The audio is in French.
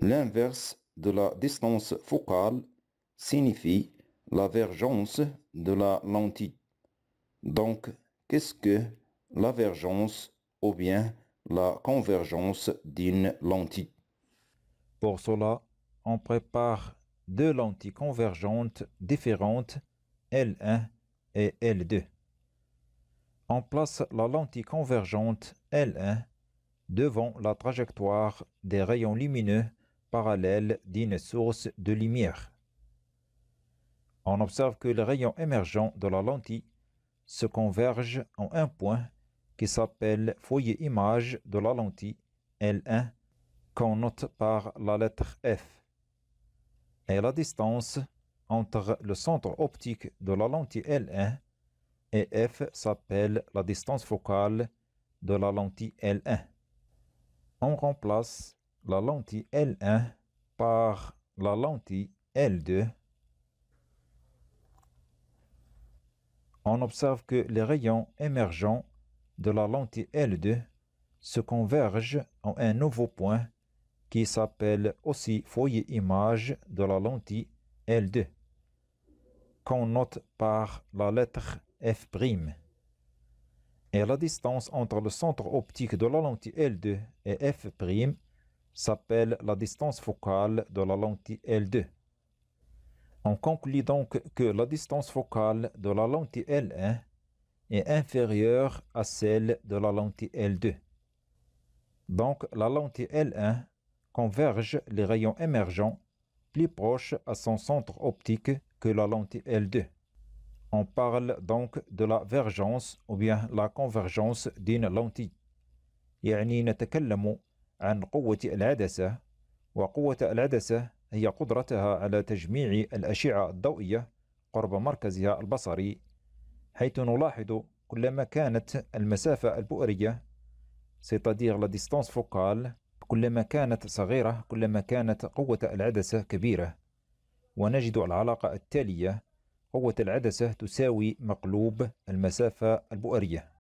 L'inverse de la distance focale signifie la vergence de la lentille. Donc, qu'est-ce que la vergence ou bien la convergence d'une lentille Pour cela, on prépare deux lentilles convergentes différentes, L1 et L2. On place la lentille convergente L1 devant la trajectoire des rayons lumineux parallèle d'une source de lumière. On observe que les rayons émergents de la lentille se convergent en un point qui s'appelle foyer image de la lentille L1 qu'on note par la lettre F. Et la distance entre le centre optique de la lentille L1 et F s'appelle la distance focale de la lentille L1. On remplace la lentille L1 hein, par la lentille L2, on observe que les rayons émergents de la lentille L2 se convergent en un nouveau point qui s'appelle aussi foyer image de la lentille L2, qu'on note par la lettre F'. Et la distance entre le centre optique de la lentille L2 et F' s'appelle la distance focale de la lentille L2. On conclut donc que la distance focale de la lentille L1 est inférieure à celle de la lentille L2. Donc la lentille L1 converge les rayons émergents plus proches à son centre optique que la lentille L2. On parle donc de la vergence ou bien la convergence d'une lentille. يعني mot. عن قوة العدسة وقوة العدسة هي قدرتها على تجميع الأشعة الضوئية قرب مركزها البصري حيث نلاحظ كلما كانت المسافة cest لا ديستونس فوكال كلما كانت صغيرة كلما كانت قوة العدسة كبيرة ونجد العلاقة التالية قوة العدسة تساوي مقلوب المسافة البؤرية